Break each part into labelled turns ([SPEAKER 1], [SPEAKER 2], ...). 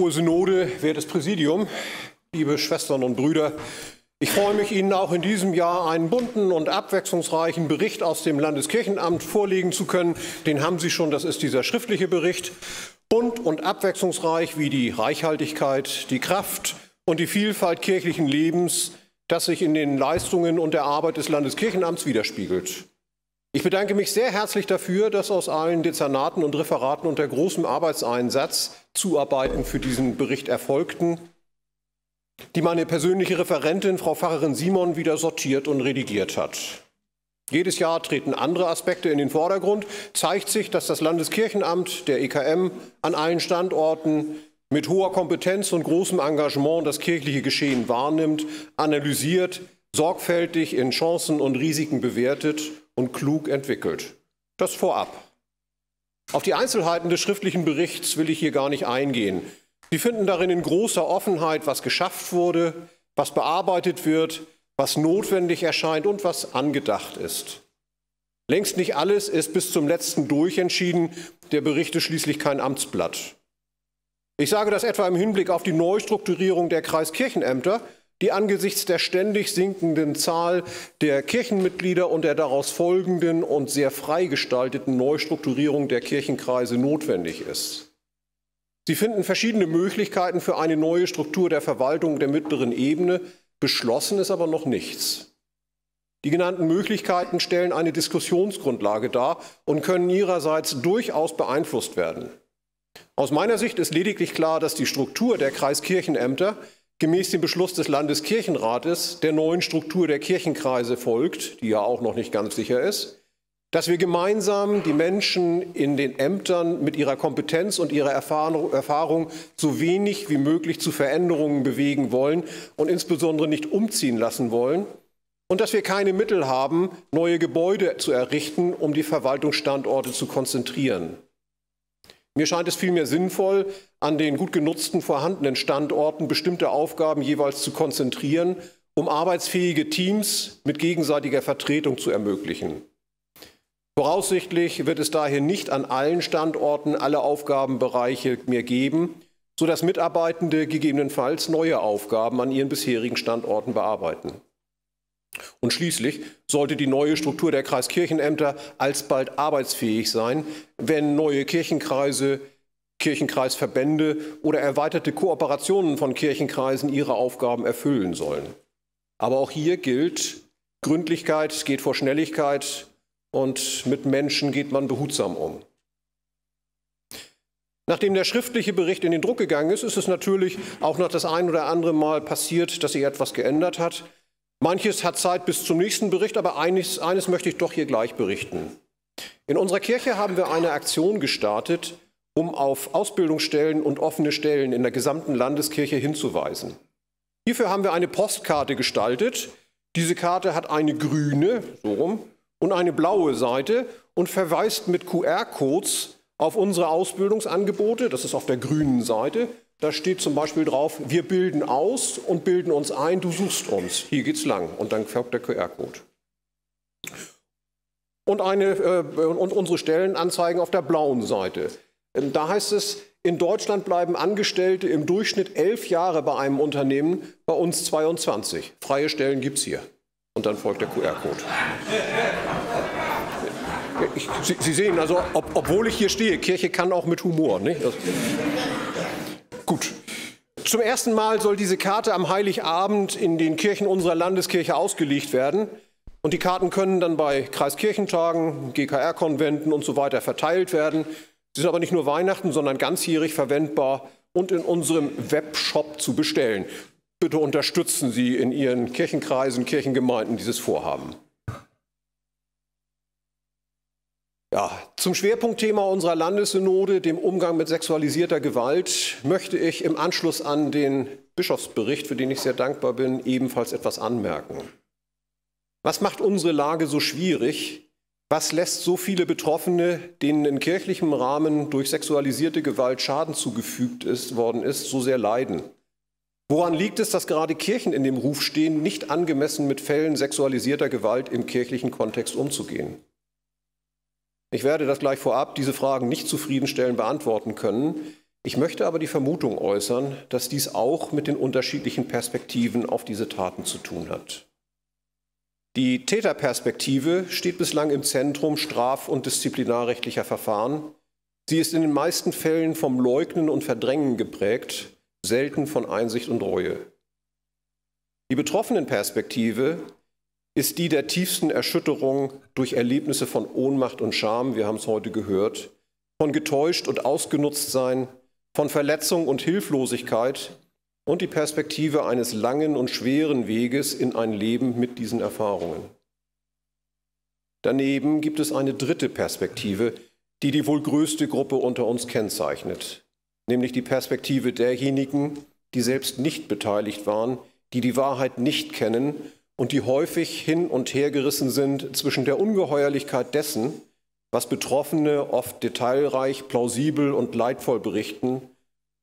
[SPEAKER 1] Hohe Synode, wertes Präsidium, liebe Schwestern und Brüder, ich freue mich, Ihnen auch in diesem Jahr einen bunten und abwechslungsreichen Bericht aus dem Landeskirchenamt vorlegen zu können. Den haben Sie schon, das ist dieser schriftliche Bericht. Bunt und abwechslungsreich wie die Reichhaltigkeit, die Kraft und die Vielfalt kirchlichen Lebens, das sich in den Leistungen und der Arbeit des Landeskirchenamts widerspiegelt. Ich bedanke mich sehr herzlich dafür, dass aus allen Dezernaten und Referaten unter großem Arbeitseinsatz Zuarbeiten für diesen Bericht erfolgten, die meine persönliche Referentin, Frau Pfarrerin Simon, wieder sortiert und redigiert hat. Jedes Jahr treten andere Aspekte in den Vordergrund, zeigt sich, dass das Landeskirchenamt, der EKM, an allen Standorten mit hoher Kompetenz und großem Engagement das kirchliche Geschehen wahrnimmt, analysiert, sorgfältig in Chancen und Risiken bewertet und klug entwickelt. Das vorab. Auf die Einzelheiten des schriftlichen Berichts will ich hier gar nicht eingehen. Sie finden darin in großer Offenheit, was geschafft wurde, was bearbeitet wird, was notwendig erscheint und was angedacht ist. Längst nicht alles ist bis zum letzten durchentschieden, der Bericht ist schließlich kein Amtsblatt. Ich sage das etwa im Hinblick auf die Neustrukturierung der Kreiskirchenämter, die angesichts der ständig sinkenden Zahl der Kirchenmitglieder und der daraus folgenden und sehr freigestalteten Neustrukturierung der Kirchenkreise notwendig ist. Sie finden verschiedene Möglichkeiten für eine neue Struktur der Verwaltung der mittleren Ebene, beschlossen ist aber noch nichts. Die genannten Möglichkeiten stellen eine Diskussionsgrundlage dar und können ihrerseits durchaus beeinflusst werden. Aus meiner Sicht ist lediglich klar, dass die Struktur der Kreiskirchenämter gemäß dem Beschluss des Landeskirchenrates der neuen Struktur der Kirchenkreise folgt, die ja auch noch nicht ganz sicher ist, dass wir gemeinsam die Menschen in den Ämtern mit ihrer Kompetenz und ihrer Erfahrung so wenig wie möglich zu Veränderungen bewegen wollen und insbesondere nicht umziehen lassen wollen und dass wir keine Mittel haben, neue Gebäude zu errichten, um die Verwaltungsstandorte zu konzentrieren. Mir scheint es vielmehr sinnvoll, an den gut genutzten vorhandenen Standorten bestimmte Aufgaben jeweils zu konzentrieren, um arbeitsfähige Teams mit gegenseitiger Vertretung zu ermöglichen. Voraussichtlich wird es daher nicht an allen Standorten alle Aufgabenbereiche mehr geben, sodass Mitarbeitende gegebenenfalls neue Aufgaben an ihren bisherigen Standorten bearbeiten. Und schließlich sollte die neue Struktur der Kreiskirchenämter alsbald arbeitsfähig sein, wenn neue Kirchenkreise, Kirchenkreisverbände oder erweiterte Kooperationen von Kirchenkreisen ihre Aufgaben erfüllen sollen. Aber auch hier gilt, Gründlichkeit geht vor Schnelligkeit und mit Menschen geht man behutsam um. Nachdem der schriftliche Bericht in den Druck gegangen ist, ist es natürlich auch noch das ein oder andere Mal passiert, dass sich etwas geändert hat. Manches hat Zeit bis zum nächsten Bericht, aber eines, eines möchte ich doch hier gleich berichten. In unserer Kirche haben wir eine Aktion gestartet, um auf Ausbildungsstellen und offene Stellen in der gesamten Landeskirche hinzuweisen. Hierfür haben wir eine Postkarte gestaltet. Diese Karte hat eine grüne, so rum, und eine blaue Seite und verweist mit QR-Codes auf unsere Ausbildungsangebote, das ist auf der grünen Seite, da steht zum Beispiel drauf, wir bilden aus und bilden uns ein, du suchst uns. Hier geht's lang und dann folgt der QR-Code. Und, eine, äh, und unsere Stellenanzeigen auf der blauen Seite. Ähm, da heißt es, in Deutschland bleiben Angestellte im Durchschnitt elf Jahre bei einem Unternehmen, bei uns 22. Freie Stellen gibt es hier. Und dann folgt der QR-Code. Sie, Sie, sehen also, ob, obwohl ich hier stehe, Kirche kann auch mit Humor. Nicht? Das Gut. Zum ersten Mal soll diese Karte am Heiligabend in den Kirchen unserer Landeskirche ausgelegt werden. Und die Karten können dann bei Kreiskirchentagen, GKR-Konventen und so weiter verteilt werden. Sie sind aber nicht nur Weihnachten, sondern ganzjährig verwendbar und in unserem Webshop zu bestellen. Bitte unterstützen Sie in Ihren Kirchenkreisen, Kirchengemeinden dieses Vorhaben. Ja, zum Schwerpunktthema unserer Landessynode, dem Umgang mit sexualisierter Gewalt, möchte ich im Anschluss an den Bischofsbericht, für den ich sehr dankbar bin, ebenfalls etwas anmerken. Was macht unsere Lage so schwierig? Was lässt so viele Betroffene, denen in kirchlichem Rahmen durch sexualisierte Gewalt Schaden zugefügt ist, worden ist, so sehr leiden? Woran liegt es, dass gerade Kirchen in dem Ruf stehen, nicht angemessen mit Fällen sexualisierter Gewalt im kirchlichen Kontext umzugehen? Ich werde das gleich vorab, diese Fragen nicht zufriedenstellend beantworten können. Ich möchte aber die Vermutung äußern, dass dies auch mit den unterschiedlichen Perspektiven auf diese Taten zu tun hat. Die Täterperspektive steht bislang im Zentrum straf- und disziplinarrechtlicher Verfahren. Sie ist in den meisten Fällen vom Leugnen und Verdrängen geprägt, selten von Einsicht und Reue. Die Betroffenenperspektive ist die der tiefsten Erschütterung durch Erlebnisse von Ohnmacht und Scham, wir haben es heute gehört, von getäuscht und ausgenutzt sein, von Verletzung und Hilflosigkeit und die Perspektive eines langen und schweren Weges in ein Leben mit diesen Erfahrungen. Daneben gibt es eine dritte Perspektive, die die wohl größte Gruppe unter uns kennzeichnet, nämlich die Perspektive derjenigen, die selbst nicht beteiligt waren, die die Wahrheit nicht kennen und die häufig hin und her gerissen sind zwischen der Ungeheuerlichkeit dessen, was Betroffene oft detailreich, plausibel und leidvoll berichten,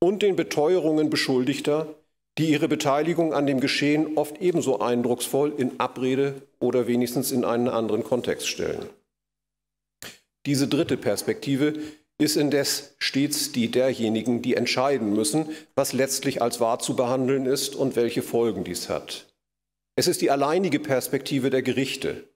[SPEAKER 1] und den Beteuerungen Beschuldigter, die ihre Beteiligung an dem Geschehen oft ebenso eindrucksvoll in Abrede oder wenigstens in einen anderen Kontext stellen. Diese dritte Perspektive ist indes stets die derjenigen, die entscheiden müssen, was letztlich als wahr zu behandeln ist und welche Folgen dies hat. Es ist die alleinige Perspektive der Gerichte.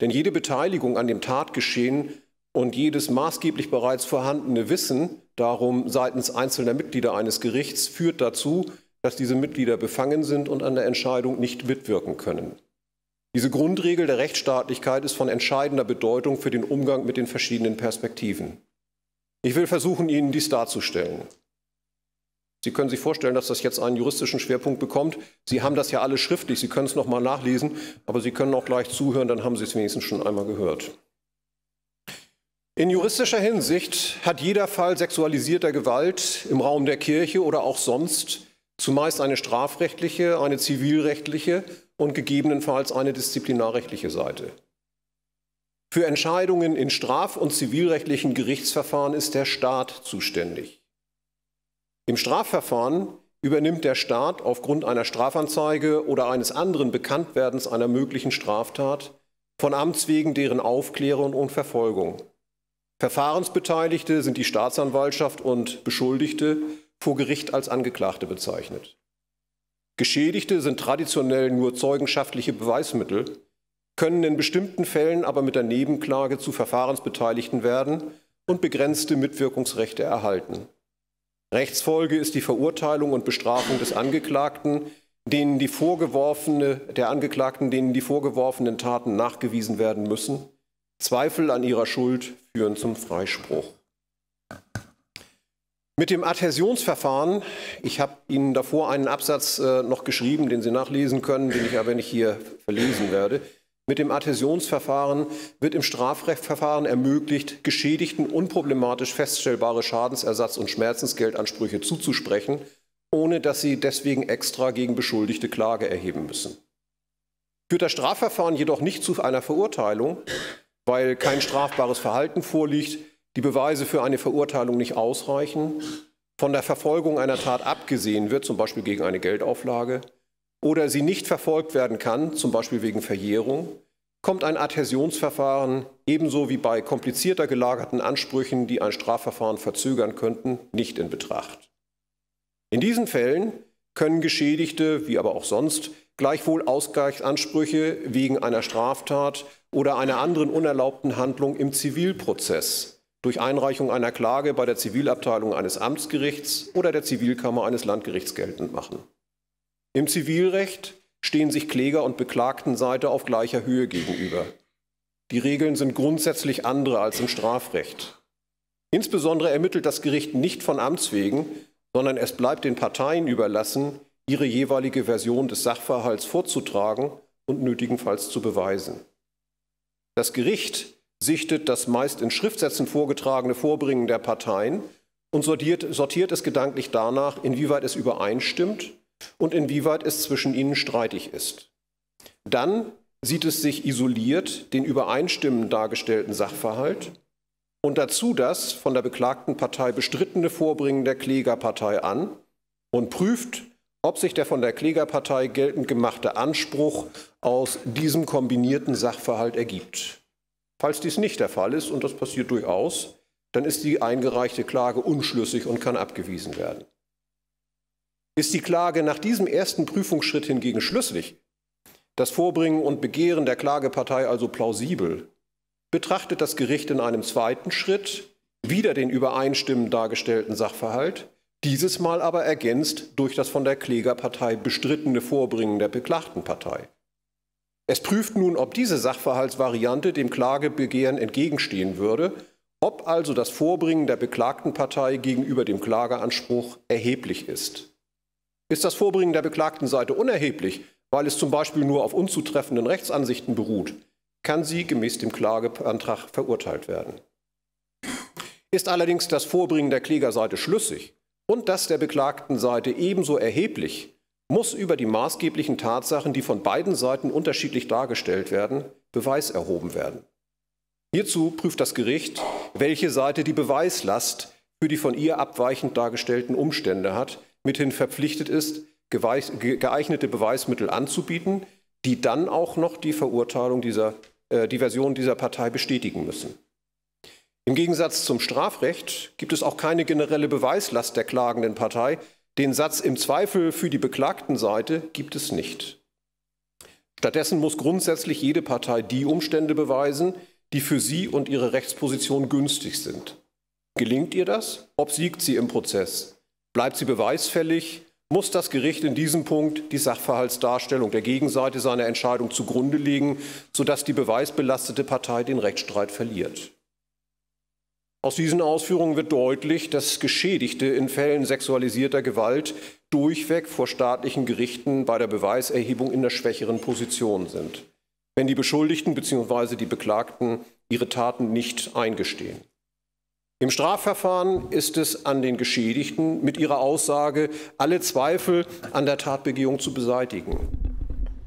[SPEAKER 1] Denn jede Beteiligung an dem Tatgeschehen und jedes maßgeblich bereits vorhandene Wissen darum seitens einzelner Mitglieder eines Gerichts führt dazu, dass diese Mitglieder befangen sind und an der Entscheidung nicht mitwirken können. Diese Grundregel der Rechtsstaatlichkeit ist von entscheidender Bedeutung für den Umgang mit den verschiedenen Perspektiven. Ich will versuchen, Ihnen dies darzustellen. Sie können sich vorstellen, dass das jetzt einen juristischen Schwerpunkt bekommt. Sie haben das ja alles schriftlich, Sie können es nochmal nachlesen, aber Sie können auch gleich zuhören, dann haben Sie es wenigstens schon einmal gehört. In juristischer Hinsicht hat jeder Fall sexualisierter Gewalt im Raum der Kirche oder auch sonst zumeist eine strafrechtliche, eine zivilrechtliche und gegebenenfalls eine disziplinarrechtliche Seite. Für Entscheidungen in straf- und zivilrechtlichen Gerichtsverfahren ist der Staat zuständig. Im Strafverfahren übernimmt der Staat aufgrund einer Strafanzeige oder eines anderen Bekanntwerdens einer möglichen Straftat von Amts wegen deren Aufklärung und Verfolgung. Verfahrensbeteiligte sind die Staatsanwaltschaft und Beschuldigte vor Gericht als Angeklagte bezeichnet. Geschädigte sind traditionell nur zeugenschaftliche Beweismittel, können in bestimmten Fällen aber mit der Nebenklage zu Verfahrensbeteiligten werden und begrenzte Mitwirkungsrechte erhalten. Rechtsfolge ist die Verurteilung und Bestrafung des Angeklagten, denen die vorgeworfene, der Angeklagten, denen die vorgeworfenen Taten nachgewiesen werden müssen. Zweifel an ihrer Schuld führen zum Freispruch. Mit dem Adhäsionsverfahren, ich habe Ihnen davor einen Absatz äh, noch geschrieben, den Sie nachlesen können, den ich aber nicht hier verlesen werde, mit dem Adhäsionsverfahren wird im Strafrechtverfahren ermöglicht, Geschädigten unproblematisch feststellbare Schadensersatz- und Schmerzensgeldansprüche zuzusprechen, ohne dass sie deswegen extra gegen Beschuldigte Klage erheben müssen. Führt das Strafverfahren jedoch nicht zu einer Verurteilung, weil kein strafbares Verhalten vorliegt, die Beweise für eine Verurteilung nicht ausreichen, von der Verfolgung einer Tat abgesehen wird, zum Beispiel gegen eine Geldauflage, oder sie nicht verfolgt werden kann, zum Beispiel wegen Verjährung, kommt ein Adhäsionsverfahren ebenso wie bei komplizierter gelagerten Ansprüchen, die ein Strafverfahren verzögern könnten, nicht in Betracht. In diesen Fällen können Geschädigte, wie aber auch sonst, gleichwohl Ausgleichsansprüche wegen einer Straftat oder einer anderen unerlaubten Handlung im Zivilprozess durch Einreichung einer Klage bei der Zivilabteilung eines Amtsgerichts oder der Zivilkammer eines Landgerichts geltend machen. Im Zivilrecht stehen sich Kläger und Beklagtenseite auf gleicher Höhe gegenüber. Die Regeln sind grundsätzlich andere als im Strafrecht. Insbesondere ermittelt das Gericht nicht von Amts wegen, sondern es bleibt den Parteien überlassen, ihre jeweilige Version des Sachverhalts vorzutragen und nötigenfalls zu beweisen. Das Gericht sichtet das meist in Schriftsätzen vorgetragene Vorbringen der Parteien und sortiert, sortiert es gedanklich danach, inwieweit es übereinstimmt und inwieweit es zwischen ihnen streitig ist. Dann sieht es sich isoliert den übereinstimmend dargestellten Sachverhalt und dazu das von der beklagten Partei bestrittene Vorbringen der Klägerpartei an und prüft, ob sich der von der Klägerpartei geltend gemachte Anspruch aus diesem kombinierten Sachverhalt ergibt. Falls dies nicht der Fall ist, und das passiert durchaus, dann ist die eingereichte Klage unschlüssig und kann abgewiesen werden. Ist die Klage nach diesem ersten Prüfungsschritt hingegen schlüssig, das Vorbringen und Begehren der Klagepartei also plausibel, betrachtet das Gericht in einem zweiten Schritt wieder den übereinstimmend dargestellten Sachverhalt, dieses Mal aber ergänzt durch das von der Klägerpartei bestrittene Vorbringen der beklagten Partei. Es prüft nun, ob diese Sachverhaltsvariante dem Klagebegehren entgegenstehen würde, ob also das Vorbringen der beklagten Partei gegenüber dem Klageanspruch erheblich ist ist das Vorbringen der beklagten Seite unerheblich, weil es zum Beispiel nur auf unzutreffenden Rechtsansichten beruht, kann sie gemäß dem Klageantrag verurteilt werden. Ist allerdings das Vorbringen der Klägerseite schlüssig und das der beklagten Seite ebenso erheblich, muss über die maßgeblichen Tatsachen, die von beiden Seiten unterschiedlich dargestellt werden, Beweis erhoben werden. Hierzu prüft das Gericht, welche Seite die Beweislast für die von ihr abweichend dargestellten Umstände hat, mithin verpflichtet ist, geeignete Beweismittel anzubieten, die dann auch noch die Verurteilung dieser, äh, die Version dieser Partei bestätigen müssen. Im Gegensatz zum Strafrecht gibt es auch keine generelle Beweislast der klagenden Partei. Den Satz im Zweifel für die beklagten Seite gibt es nicht. Stattdessen muss grundsätzlich jede Partei die Umstände beweisen, die für sie und ihre Rechtsposition günstig sind. Gelingt ihr das? Obsiegt sie im Prozess? Bleibt sie beweisfällig, muss das Gericht in diesem Punkt die Sachverhaltsdarstellung der Gegenseite seiner Entscheidung zugrunde legen, sodass die beweisbelastete Partei den Rechtsstreit verliert. Aus diesen Ausführungen wird deutlich, dass Geschädigte in Fällen sexualisierter Gewalt durchweg vor staatlichen Gerichten bei der Beweiserhebung in der schwächeren Position sind, wenn die Beschuldigten bzw. die Beklagten ihre Taten nicht eingestehen. Im Strafverfahren ist es an den Geschädigten, mit ihrer Aussage alle Zweifel an der Tatbegehung zu beseitigen.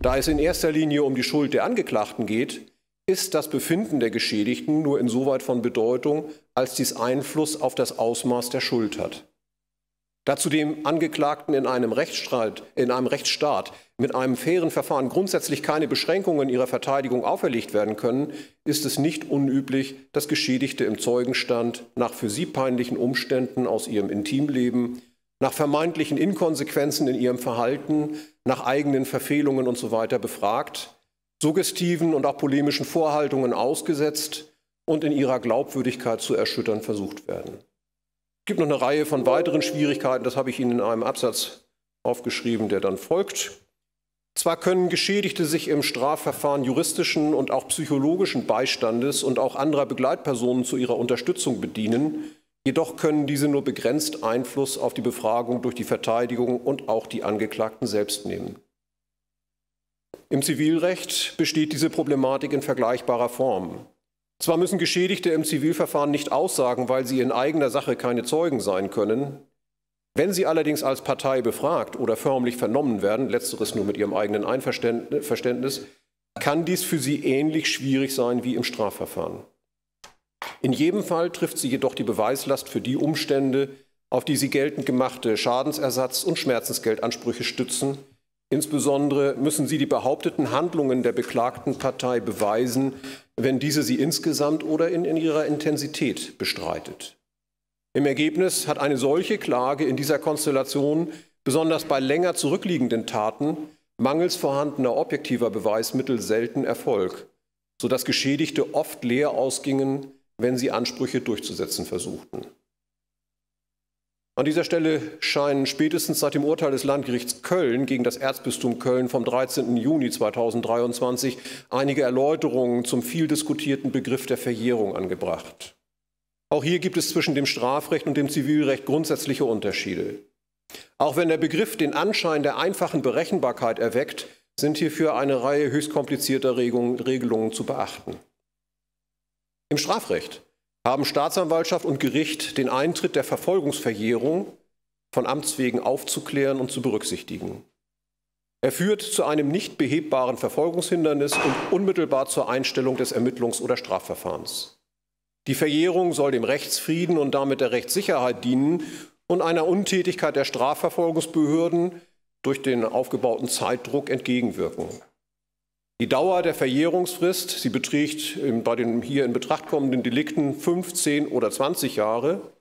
[SPEAKER 1] Da es in erster Linie um die Schuld der Angeklagten geht, ist das Befinden der Geschädigten nur insoweit von Bedeutung, als dies Einfluss auf das Ausmaß der Schuld hat. Dazu dem Angeklagten in einem, Rechtsstreit, in einem Rechtsstaat mit einem fairen Verfahren grundsätzlich keine Beschränkungen ihrer Verteidigung auferlegt werden können, ist es nicht unüblich, dass Geschädigte im Zeugenstand nach für sie peinlichen Umständen aus ihrem Intimleben, nach vermeintlichen Inkonsequenzen in ihrem Verhalten, nach eigenen Verfehlungen usw. So befragt, suggestiven und auch polemischen Vorhaltungen ausgesetzt und in ihrer Glaubwürdigkeit zu erschüttern versucht werden. Es gibt noch eine Reihe von weiteren Schwierigkeiten, das habe ich Ihnen in einem Absatz aufgeschrieben, der dann folgt. Zwar können Geschädigte sich im Strafverfahren juristischen und auch psychologischen Beistandes und auch anderer Begleitpersonen zu ihrer Unterstützung bedienen, jedoch können diese nur begrenzt Einfluss auf die Befragung durch die Verteidigung und auch die Angeklagten selbst nehmen. Im Zivilrecht besteht diese Problematik in vergleichbarer Form. Zwar müssen Geschädigte im Zivilverfahren nicht aussagen, weil sie in eigener Sache keine Zeugen sein können. Wenn sie allerdings als Partei befragt oder förmlich vernommen werden, letzteres nur mit ihrem eigenen Einverständnis, kann dies für sie ähnlich schwierig sein wie im Strafverfahren. In jedem Fall trifft sie jedoch die Beweislast für die Umstände, auf die sie geltend gemachte Schadensersatz- und Schmerzensgeldansprüche stützen, Insbesondere müssen sie die behaupteten Handlungen der beklagten Partei beweisen, wenn diese sie insgesamt oder in, in ihrer Intensität bestreitet. Im Ergebnis hat eine solche Klage in dieser Konstellation besonders bei länger zurückliegenden Taten mangels vorhandener objektiver Beweismittel selten Erfolg, sodass Geschädigte oft leer ausgingen, wenn sie Ansprüche durchzusetzen versuchten. An dieser Stelle scheinen spätestens seit dem Urteil des Landgerichts Köln gegen das Erzbistum Köln vom 13. Juni 2023 einige Erläuterungen zum viel diskutierten Begriff der Verjährung angebracht. Auch hier gibt es zwischen dem Strafrecht und dem Zivilrecht grundsätzliche Unterschiede. Auch wenn der Begriff den Anschein der einfachen Berechenbarkeit erweckt, sind hierfür eine Reihe höchst komplizierter Regelungen zu beachten. Im Strafrecht haben Staatsanwaltschaft und Gericht den Eintritt der Verfolgungsverjährung von Amts wegen aufzuklären und zu berücksichtigen. Er führt zu einem nicht behebbaren Verfolgungshindernis und unmittelbar zur Einstellung des Ermittlungs- oder Strafverfahrens. Die Verjährung soll dem Rechtsfrieden und damit der Rechtssicherheit dienen und einer Untätigkeit der Strafverfolgungsbehörden durch den aufgebauten Zeitdruck entgegenwirken. Die Dauer der Verjährungsfrist, sie beträgt bei den hier in Betracht kommenden Delikten 15 oder 20 Jahre,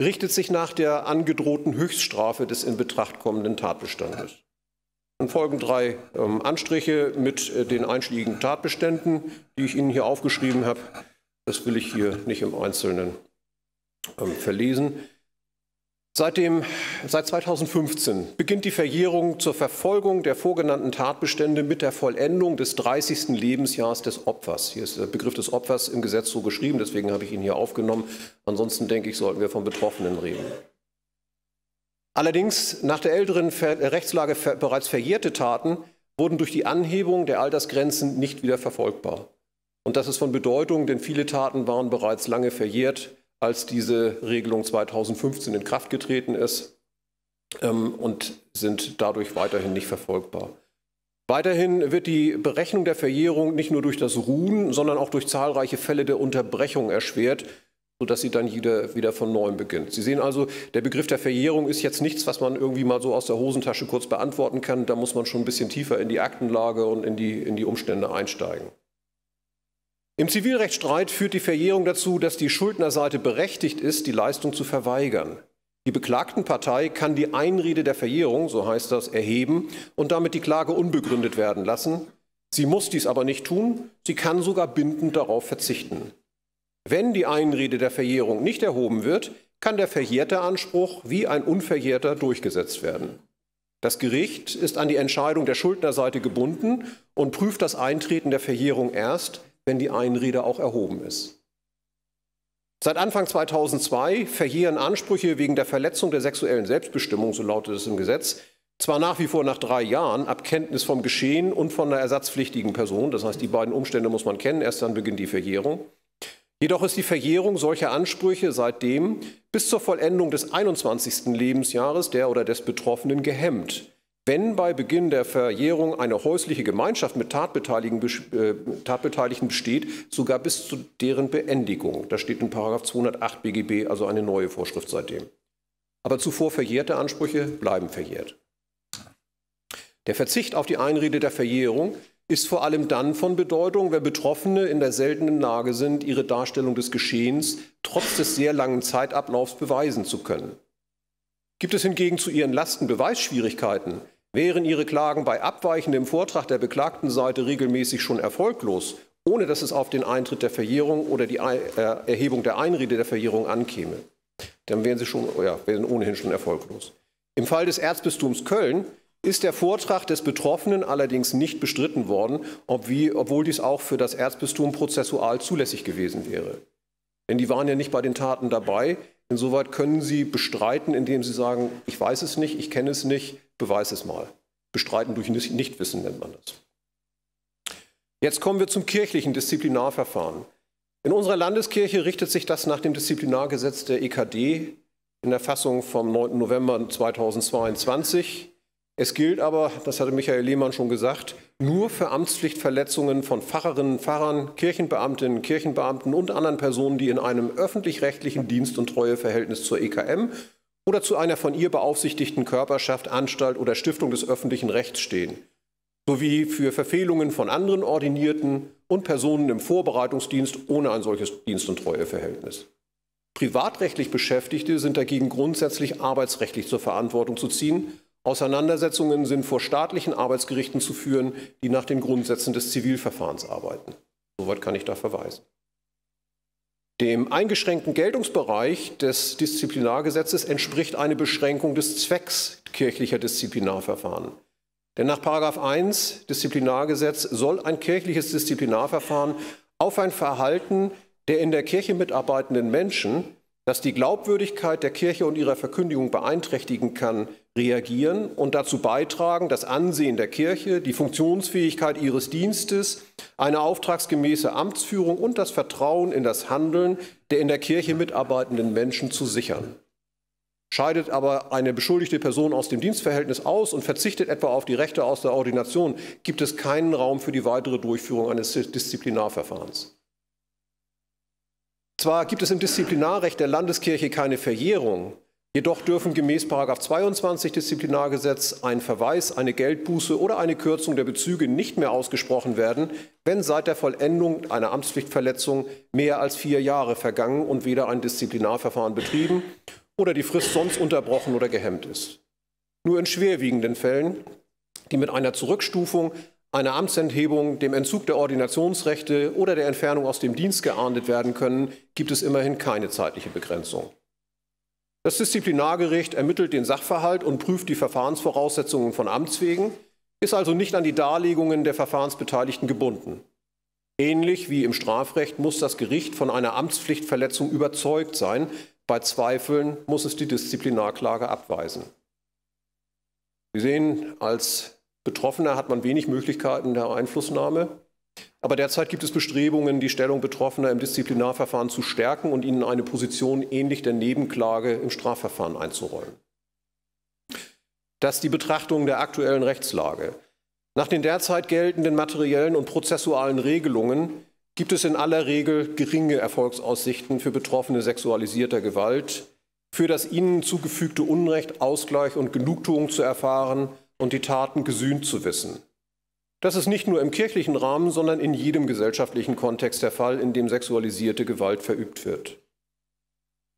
[SPEAKER 1] richtet sich nach der angedrohten Höchststrafe des in Betracht kommenden Tatbestandes. Dann folgen drei ähm, Anstriche mit äh, den einschlägigen Tatbeständen, die ich Ihnen hier aufgeschrieben habe. Das will ich hier nicht im Einzelnen ähm, verlesen. Seit, dem, seit 2015 beginnt die Verjährung zur Verfolgung der vorgenannten Tatbestände mit der Vollendung des 30. Lebensjahres des Opfers. Hier ist der Begriff des Opfers im Gesetz so geschrieben, deswegen habe ich ihn hier aufgenommen. Ansonsten denke ich, sollten wir von Betroffenen reden. Allerdings nach der älteren äh, Rechtslage bereits verjährte Taten wurden durch die Anhebung der Altersgrenzen nicht wieder verfolgbar. Und das ist von Bedeutung, denn viele Taten waren bereits lange verjährt als diese Regelung 2015 in Kraft getreten ist ähm, und sind dadurch weiterhin nicht verfolgbar. Weiterhin wird die Berechnung der Verjährung nicht nur durch das Ruhen, sondern auch durch zahlreiche Fälle der Unterbrechung erschwert, sodass sie dann wieder, wieder von neuem beginnt. Sie sehen also, der Begriff der Verjährung ist jetzt nichts, was man irgendwie mal so aus der Hosentasche kurz beantworten kann. Da muss man schon ein bisschen tiefer in die Aktenlage und in die, in die Umstände einsteigen. Im Zivilrechtsstreit führt die Verjährung dazu, dass die Schuldnerseite berechtigt ist, die Leistung zu verweigern. Die beklagten Partei kann die Einrede der Verjährung, so heißt das, erheben und damit die Klage unbegründet werden lassen. Sie muss dies aber nicht tun, sie kann sogar bindend darauf verzichten. Wenn die Einrede der Verjährung nicht erhoben wird, kann der verjährte Anspruch wie ein unverjährter durchgesetzt werden. Das Gericht ist an die Entscheidung der Schuldnerseite gebunden und prüft das Eintreten der Verjährung erst, wenn die Einrede auch erhoben ist. Seit Anfang 2002 verjähren Ansprüche wegen der Verletzung der sexuellen Selbstbestimmung, so lautet es im Gesetz, zwar nach wie vor nach drei Jahren ab Kenntnis vom Geschehen und von der ersatzpflichtigen Person, das heißt die beiden Umstände muss man kennen, erst dann beginnt die Verjährung, Jedoch ist die Verjährung solcher Ansprüche seitdem bis zur Vollendung des 21. Lebensjahres der oder des Betroffenen gehemmt wenn bei Beginn der Verjährung eine häusliche Gemeinschaft mit äh, Tatbeteiligten, besteht, sogar bis zu deren Beendigung. Das steht in 208 BGB, also eine neue Vorschrift seitdem. Aber zuvor verjährte Ansprüche bleiben verjährt. Der Verzicht auf die Einrede der Verjährung ist vor allem dann von Bedeutung, wenn Betroffene in der seltenen Lage sind, ihre Darstellung des Geschehens trotz des sehr langen Zeitablaufs beweisen zu können. Gibt es hingegen zu ihren Lasten Beweisschwierigkeiten, Wären Ihre Klagen bei abweichendem Vortrag der beklagten Seite regelmäßig schon erfolglos, ohne dass es auf den Eintritt der Verjährung oder die äh, Erhebung der Einrede der Verjährung ankäme, dann wären Sie schon, oh ja, wären ohnehin schon erfolglos. Im Fall des Erzbistums Köln ist der Vortrag des Betroffenen allerdings nicht bestritten worden, obwohl dies auch für das Erzbistum prozessual zulässig gewesen wäre. Denn die waren ja nicht bei den Taten dabei. Insoweit können sie bestreiten, indem sie sagen, ich weiß es nicht, ich kenne es nicht, beweis es mal. Bestreiten durch Nichtwissen nennt man das. Jetzt kommen wir zum kirchlichen Disziplinarverfahren. In unserer Landeskirche richtet sich das nach dem Disziplinargesetz der EKD in der Fassung vom 9. November 2022. Es gilt aber, das hatte Michael Lehmann schon gesagt, nur für Amtspflichtverletzungen von Pfarrerinnen, Pfarrern, Kirchenbeamtinnen, Kirchenbeamten und anderen Personen, die in einem öffentlich-rechtlichen Dienst- und Treueverhältnis zur EKM oder zu einer von ihr beaufsichtigten Körperschaft, Anstalt oder Stiftung des öffentlichen Rechts stehen, sowie für Verfehlungen von anderen Ordinierten und Personen im Vorbereitungsdienst ohne ein solches Dienst- und Treueverhältnis. Privatrechtlich Beschäftigte sind dagegen grundsätzlich arbeitsrechtlich zur Verantwortung zu ziehen. Auseinandersetzungen sind vor staatlichen Arbeitsgerichten zu führen, die nach den Grundsätzen des Zivilverfahrens arbeiten. Soweit kann ich da verweisen. Dem eingeschränkten Geltungsbereich des Disziplinargesetzes entspricht eine Beschränkung des Zwecks kirchlicher Disziplinarverfahren. Denn nach 1 Disziplinargesetz soll ein kirchliches Disziplinarverfahren auf ein Verhalten der in der Kirche mitarbeitenden Menschen das die Glaubwürdigkeit der Kirche und ihrer Verkündigung beeinträchtigen kann, reagieren und dazu beitragen, das Ansehen der Kirche, die Funktionsfähigkeit ihres Dienstes, eine auftragsgemäße Amtsführung und das Vertrauen in das Handeln der in der Kirche mitarbeitenden Menschen zu sichern. Scheidet aber eine beschuldigte Person aus dem Dienstverhältnis aus und verzichtet etwa auf die Rechte aus der Ordination, gibt es keinen Raum für die weitere Durchführung eines Disziplinarverfahrens. Zwar gibt es im Disziplinarrecht der Landeskirche keine Verjährung, jedoch dürfen gemäß 22 Disziplinargesetz ein Verweis, eine Geldbuße oder eine Kürzung der Bezüge nicht mehr ausgesprochen werden, wenn seit der Vollendung einer Amtspflichtverletzung mehr als vier Jahre vergangen und weder ein Disziplinarverfahren betrieben oder die Frist sonst unterbrochen oder gehemmt ist. Nur in schwerwiegenden Fällen, die mit einer Zurückstufung einer Amtsenthebung, dem Entzug der Ordinationsrechte oder der Entfernung aus dem Dienst geahndet werden können, gibt es immerhin keine zeitliche Begrenzung. Das Disziplinargericht ermittelt den Sachverhalt und prüft die Verfahrensvoraussetzungen von Amts wegen, ist also nicht an die Darlegungen der Verfahrensbeteiligten gebunden. Ähnlich wie im Strafrecht muss das Gericht von einer Amtspflichtverletzung überzeugt sein, bei Zweifeln muss es die Disziplinarklage abweisen. Sie sehen, als Betroffener hat man wenig Möglichkeiten der Einflussnahme. Aber derzeit gibt es Bestrebungen, die Stellung Betroffener im Disziplinarverfahren zu stärken und ihnen eine Position ähnlich der Nebenklage im Strafverfahren einzuräumen. Das ist die Betrachtung der aktuellen Rechtslage. Nach den derzeit geltenden materiellen und prozessualen Regelungen gibt es in aller Regel geringe Erfolgsaussichten für Betroffene sexualisierter Gewalt, für das ihnen zugefügte Unrecht Ausgleich und Genugtuung zu erfahren und die Taten gesühnt zu wissen. Das ist nicht nur im kirchlichen Rahmen, sondern in jedem gesellschaftlichen Kontext der Fall, in dem sexualisierte Gewalt verübt wird.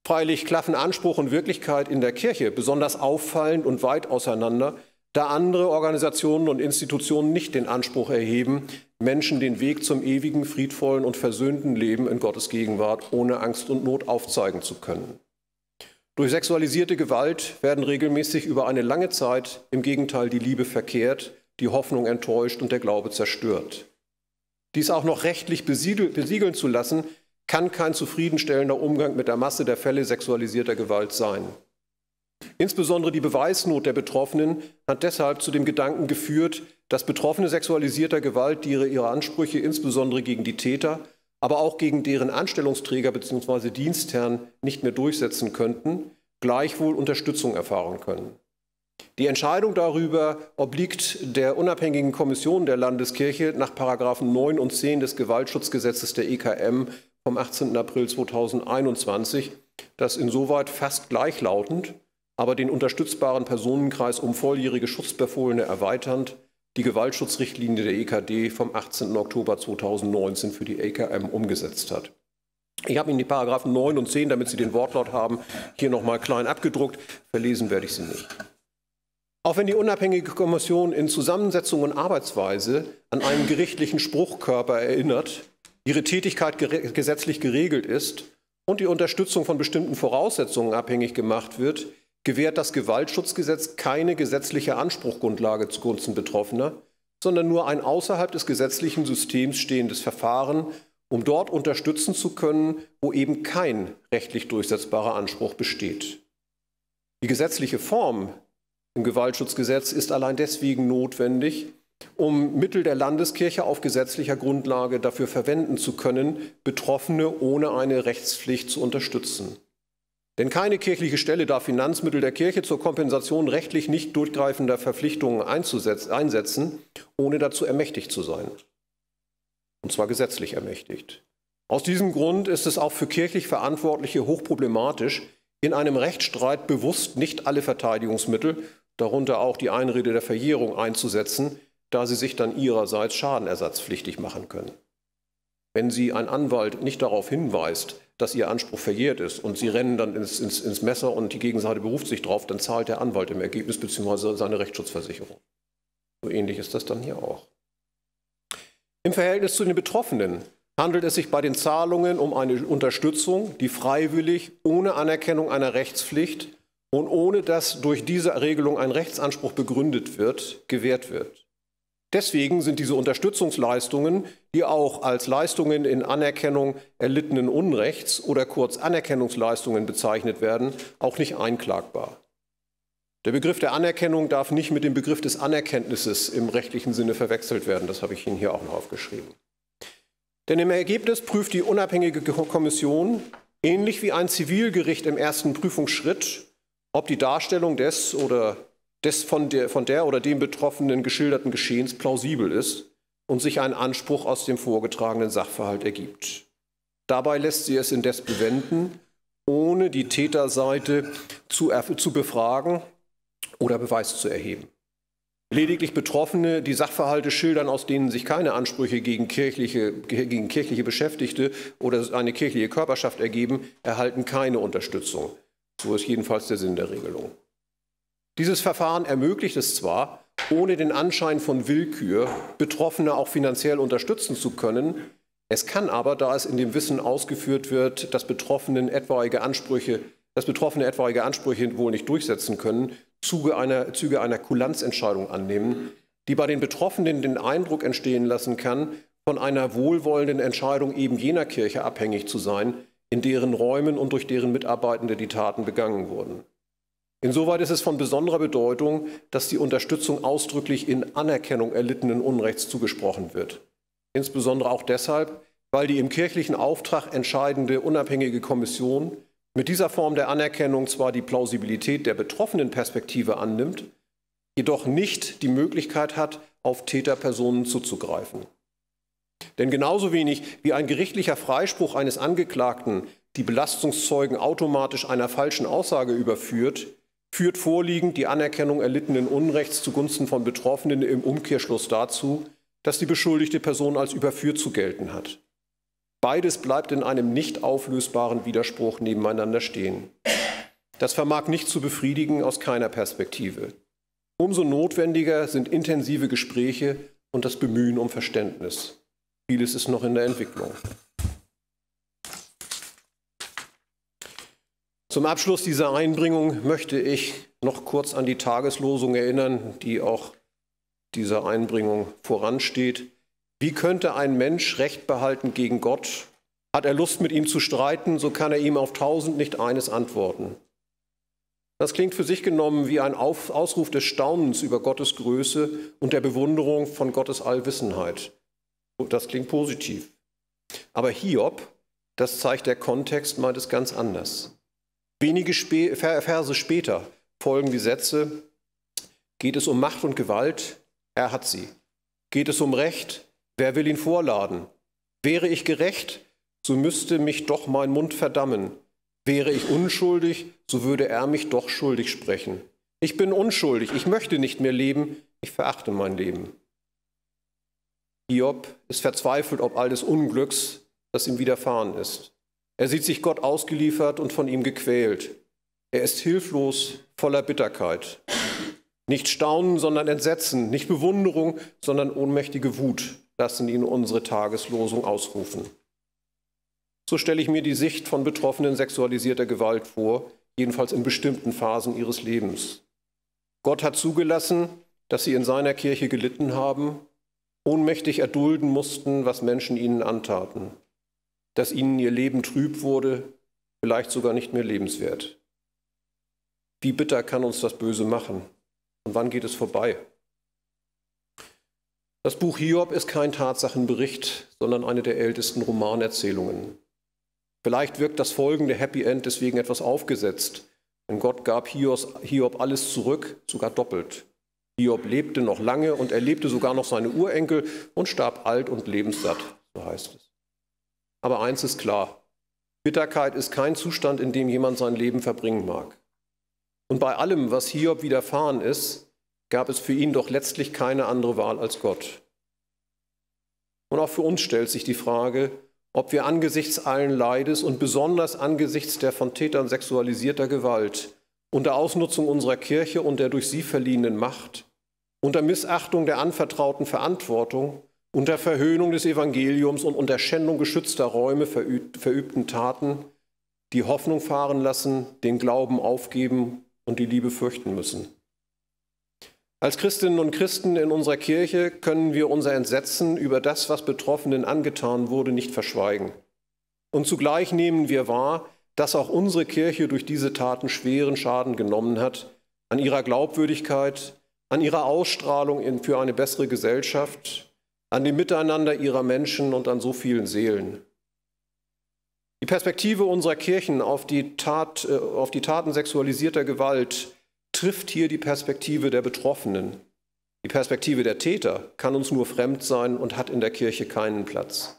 [SPEAKER 1] Freilich klaffen Anspruch und Wirklichkeit in der Kirche besonders auffallend und weit auseinander, da andere Organisationen und Institutionen nicht den Anspruch erheben, Menschen den Weg zum ewigen, friedvollen und versöhnten Leben in Gottes Gegenwart ohne Angst und Not aufzeigen zu können. Durch sexualisierte Gewalt werden regelmäßig über eine lange Zeit im Gegenteil die Liebe verkehrt, die Hoffnung enttäuscht und der Glaube zerstört. Dies auch noch rechtlich besiegeln zu lassen, kann kein zufriedenstellender Umgang mit der Masse der Fälle sexualisierter Gewalt sein. Insbesondere die Beweisnot der Betroffenen hat deshalb zu dem Gedanken geführt, dass Betroffene sexualisierter Gewalt ihre, ihre Ansprüche insbesondere gegen die Täter aber auch gegen deren Anstellungsträger bzw. Dienstherren nicht mehr durchsetzen könnten, gleichwohl Unterstützung erfahren können. Die Entscheidung darüber obliegt der unabhängigen Kommission der Landeskirche nach Paragraphen 9 und 10 des Gewaltschutzgesetzes der EKM vom 18. April 2021, das insoweit fast gleichlautend, aber den unterstützbaren Personenkreis um volljährige Schutzbefohlene erweiternd die Gewaltschutzrichtlinie der EKD vom 18. Oktober 2019 für die AKM umgesetzt hat. Ich habe Ihnen die Paragraphen 9 und 10, damit Sie den Wortlaut haben, hier nochmal klein abgedruckt. Verlesen werde ich sie nicht. Auch wenn die unabhängige Kommission in Zusammensetzung und Arbeitsweise an einen gerichtlichen Spruchkörper erinnert, ihre Tätigkeit gesetzlich geregelt ist und die Unterstützung von bestimmten Voraussetzungen abhängig gemacht wird, gewährt das Gewaltschutzgesetz keine gesetzliche Anspruchgrundlage zugunsten Betroffener, sondern nur ein außerhalb des gesetzlichen Systems stehendes Verfahren, um dort unterstützen zu können, wo eben kein rechtlich durchsetzbarer Anspruch besteht. Die gesetzliche Form im Gewaltschutzgesetz ist allein deswegen notwendig, um Mittel der Landeskirche auf gesetzlicher Grundlage dafür verwenden zu können, Betroffene ohne eine Rechtspflicht zu unterstützen. Denn keine kirchliche Stelle darf Finanzmittel der Kirche zur Kompensation rechtlich nicht durchgreifender Verpflichtungen einsetzen, ohne dazu ermächtigt zu sein. Und zwar gesetzlich ermächtigt. Aus diesem Grund ist es auch für kirchlich Verantwortliche hochproblematisch, in einem Rechtsstreit bewusst nicht alle Verteidigungsmittel, darunter auch die Einrede der Verjährung, einzusetzen, da sie sich dann ihrerseits schadenersatzpflichtig machen können. Wenn sie ein Anwalt nicht darauf hinweist, dass ihr Anspruch verjährt ist und sie rennen dann ins, ins, ins Messer und die Gegenseite beruft sich drauf, dann zahlt der Anwalt im Ergebnis bzw. seine Rechtsschutzversicherung. So ähnlich ist das dann hier auch. Im Verhältnis zu den Betroffenen handelt es sich bei den Zahlungen um eine Unterstützung, die freiwillig ohne Anerkennung einer Rechtspflicht und ohne dass durch diese Regelung ein Rechtsanspruch begründet wird, gewährt wird. Deswegen sind diese Unterstützungsleistungen, die auch als Leistungen in Anerkennung erlittenen Unrechts oder kurz Anerkennungsleistungen bezeichnet werden, auch nicht einklagbar. Der Begriff der Anerkennung darf nicht mit dem Begriff des Anerkenntnisses im rechtlichen Sinne verwechselt werden. Das habe ich Ihnen hier auch noch aufgeschrieben. Denn im Ergebnis prüft die unabhängige Kommission, ähnlich wie ein Zivilgericht im ersten Prüfungsschritt, ob die Darstellung des oder des von der, von der oder dem Betroffenen geschilderten Geschehens plausibel ist und sich ein Anspruch aus dem vorgetragenen Sachverhalt ergibt. Dabei lässt sie es indes bewenden, ohne die Täterseite zu, zu befragen oder Beweis zu erheben. Lediglich Betroffene, die Sachverhalte schildern, aus denen sich keine Ansprüche gegen kirchliche, gegen kirchliche Beschäftigte oder eine kirchliche Körperschaft ergeben, erhalten keine Unterstützung. So ist jedenfalls der Sinn der Regelung. Dieses Verfahren ermöglicht es zwar, ohne den Anschein von Willkür Betroffene auch finanziell unterstützen zu können, es kann aber, da es in dem Wissen ausgeführt wird, dass, Betroffenen etwaige Ansprüche, dass Betroffene etwaige Ansprüche wohl nicht durchsetzen können, Züge einer, Züge einer Kulanzentscheidung annehmen, die bei den Betroffenen den Eindruck entstehen lassen kann, von einer wohlwollenden Entscheidung eben jener Kirche abhängig zu sein, in deren Räumen und durch deren Mitarbeitende die Taten begangen wurden. Insoweit ist es von besonderer Bedeutung, dass die Unterstützung ausdrücklich in Anerkennung erlittenen Unrechts zugesprochen wird. Insbesondere auch deshalb, weil die im kirchlichen Auftrag entscheidende unabhängige Kommission mit dieser Form der Anerkennung zwar die Plausibilität der betroffenen Perspektive annimmt, jedoch nicht die Möglichkeit hat, auf Täterpersonen zuzugreifen. Denn genauso wenig wie ein gerichtlicher Freispruch eines Angeklagten die Belastungszeugen automatisch einer falschen Aussage überführt, führt vorliegend die Anerkennung erlittenen Unrechts zugunsten von Betroffenen im Umkehrschluss dazu, dass die beschuldigte Person als überführt zu gelten hat. Beides bleibt in einem nicht auflösbaren Widerspruch nebeneinander stehen. Das vermag nicht zu befriedigen aus keiner Perspektive. Umso notwendiger sind intensive Gespräche und das Bemühen um Verständnis. Vieles ist noch in der Entwicklung. Zum Abschluss dieser Einbringung möchte ich noch kurz an die Tageslosung erinnern, die auch dieser Einbringung voransteht. Wie könnte ein Mensch Recht behalten gegen Gott? Hat er Lust, mit ihm zu streiten, so kann er ihm auf tausend nicht eines antworten. Das klingt für sich genommen wie ein Ausruf des Staunens über Gottes Größe und der Bewunderung von Gottes Allwissenheit. Das klingt positiv. Aber Hiob, das zeigt der Kontext, meint es ganz anders. Wenige Sp Verse später folgen die Sätze, geht es um Macht und Gewalt, er hat sie. Geht es um Recht, wer will ihn vorladen? Wäre ich gerecht, so müsste mich doch mein Mund verdammen. Wäre ich unschuldig, so würde er mich doch schuldig sprechen. Ich bin unschuldig, ich möchte nicht mehr leben, ich verachte mein Leben. Hiob ist verzweifelt ob all des Unglücks, das ihm widerfahren ist. Er sieht sich Gott ausgeliefert und von ihm gequält. Er ist hilflos, voller Bitterkeit. Nicht Staunen, sondern Entsetzen, nicht Bewunderung, sondern ohnmächtige Wut lassen ihn unsere Tageslosung ausrufen. So stelle ich mir die Sicht von Betroffenen sexualisierter Gewalt vor, jedenfalls in bestimmten Phasen ihres Lebens. Gott hat zugelassen, dass sie in seiner Kirche gelitten haben, ohnmächtig erdulden mussten, was Menschen ihnen antaten dass ihnen ihr Leben trüb wurde, vielleicht sogar nicht mehr lebenswert. Wie bitter kann uns das Böse machen? Und wann geht es vorbei? Das Buch Hiob ist kein Tatsachenbericht, sondern eine der ältesten Romanerzählungen. Vielleicht wirkt das folgende Happy End deswegen etwas aufgesetzt, denn Gott gab Hiob alles zurück, sogar doppelt. Hiob lebte noch lange und erlebte sogar noch seine Urenkel und starb alt und lebenssatt, so heißt es. Aber eins ist klar, Bitterkeit ist kein Zustand, in dem jemand sein Leben verbringen mag. Und bei allem, was Hiob widerfahren ist, gab es für ihn doch letztlich keine andere Wahl als Gott. Und auch für uns stellt sich die Frage, ob wir angesichts allen Leides und besonders angesichts der von Tätern sexualisierter Gewalt, unter Ausnutzung unserer Kirche und der durch sie verliehenen Macht, unter Missachtung der anvertrauten Verantwortung unter Verhöhnung des Evangeliums und unter Schändung geschützter Räume verübten Taten, die Hoffnung fahren lassen, den Glauben aufgeben und die Liebe fürchten müssen. Als Christinnen und Christen in unserer Kirche können wir unser Entsetzen über das, was Betroffenen angetan wurde, nicht verschweigen. Und zugleich nehmen wir wahr, dass auch unsere Kirche durch diese Taten schweren Schaden genommen hat, an ihrer Glaubwürdigkeit, an ihrer Ausstrahlung für eine bessere Gesellschaft an dem Miteinander ihrer Menschen und an so vielen Seelen. Die Perspektive unserer Kirchen auf die, Tat, äh, auf die Taten sexualisierter Gewalt trifft hier die Perspektive der Betroffenen. Die Perspektive der Täter kann uns nur fremd sein und hat in der Kirche keinen Platz.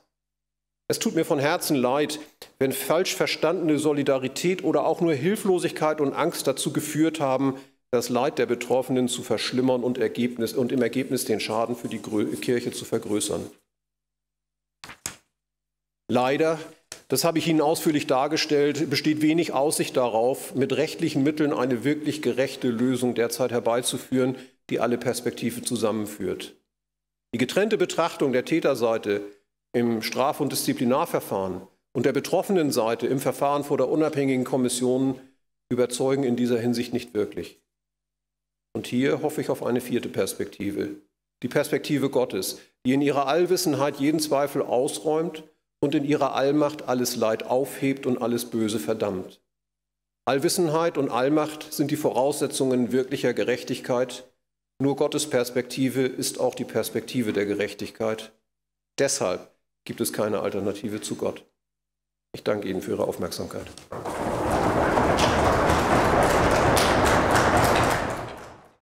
[SPEAKER 1] Es tut mir von Herzen leid, wenn falsch verstandene Solidarität oder auch nur Hilflosigkeit und Angst dazu geführt haben, das Leid der Betroffenen zu verschlimmern und, Ergebnis, und im Ergebnis den Schaden für die Kirche zu vergrößern. Leider, das habe ich Ihnen ausführlich dargestellt, besteht wenig Aussicht darauf, mit rechtlichen Mitteln eine wirklich gerechte Lösung derzeit herbeizuführen, die alle Perspektiven zusammenführt. Die getrennte Betrachtung der Täterseite im Straf- und Disziplinarverfahren und der betroffenen Seite im Verfahren vor der unabhängigen Kommission überzeugen in dieser Hinsicht nicht wirklich. Und hier hoffe ich auf eine vierte Perspektive, die Perspektive Gottes, die in ihrer Allwissenheit jeden Zweifel ausräumt und in ihrer Allmacht alles Leid aufhebt und alles Böse verdammt. Allwissenheit und Allmacht sind die Voraussetzungen wirklicher Gerechtigkeit. Nur Gottes Perspektive ist auch die Perspektive der Gerechtigkeit. Deshalb gibt es keine Alternative zu Gott. Ich danke Ihnen für Ihre Aufmerksamkeit.